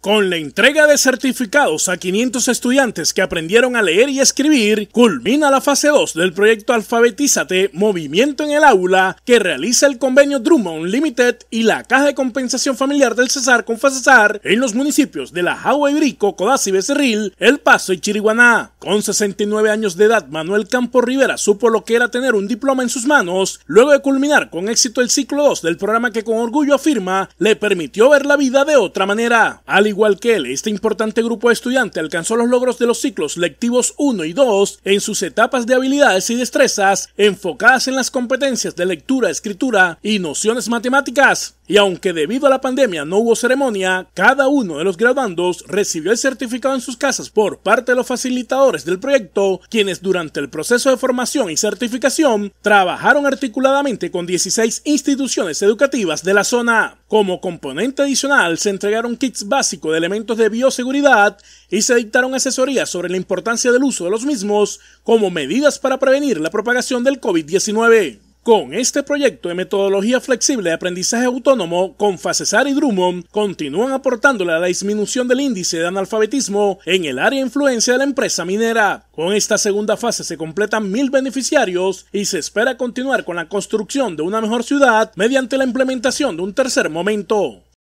Con la entrega de certificados a 500 estudiantes que aprendieron a leer y escribir, culmina la fase 2 del proyecto Alfabetízate Movimiento en el Aula que realiza el convenio Drummond Limited y la Caja de Compensación Familiar del Cesar con Facesar en los municipios de La Jagua, Brico, Codaz y Becerril, El Paso y Chiriguaná. Con 69 años de edad, Manuel Campo Rivera supo lo que era tener un diploma en sus manos, luego de culminar con éxito el ciclo 2 del programa que con orgullo afirma le permitió ver la vida de otra manera igual que él, este importante grupo de estudiantes alcanzó los logros de los ciclos lectivos 1 y 2 en sus etapas de habilidades y destrezas enfocadas en las competencias de lectura, escritura y nociones matemáticas y aunque debido a la pandemia no hubo ceremonia, cada uno de los graduandos recibió el certificado en sus casas por parte de los facilitadores del proyecto, quienes durante el proceso de formación y certificación trabajaron articuladamente con 16 instituciones educativas de la zona. Como componente adicional se entregaron kits básicos de elementos de bioseguridad y se dictaron asesorías sobre la importancia del uso de los mismos como medidas para prevenir la propagación del COVID-19. Con este proyecto de metodología flexible de aprendizaje autónomo, Con Facesar y Drummond continúan aportándole a la disminución del índice de analfabetismo en el área de influencia de la empresa minera. Con esta segunda fase se completan mil beneficiarios y se espera continuar con la construcción de una mejor ciudad mediante la implementación de un tercer momento.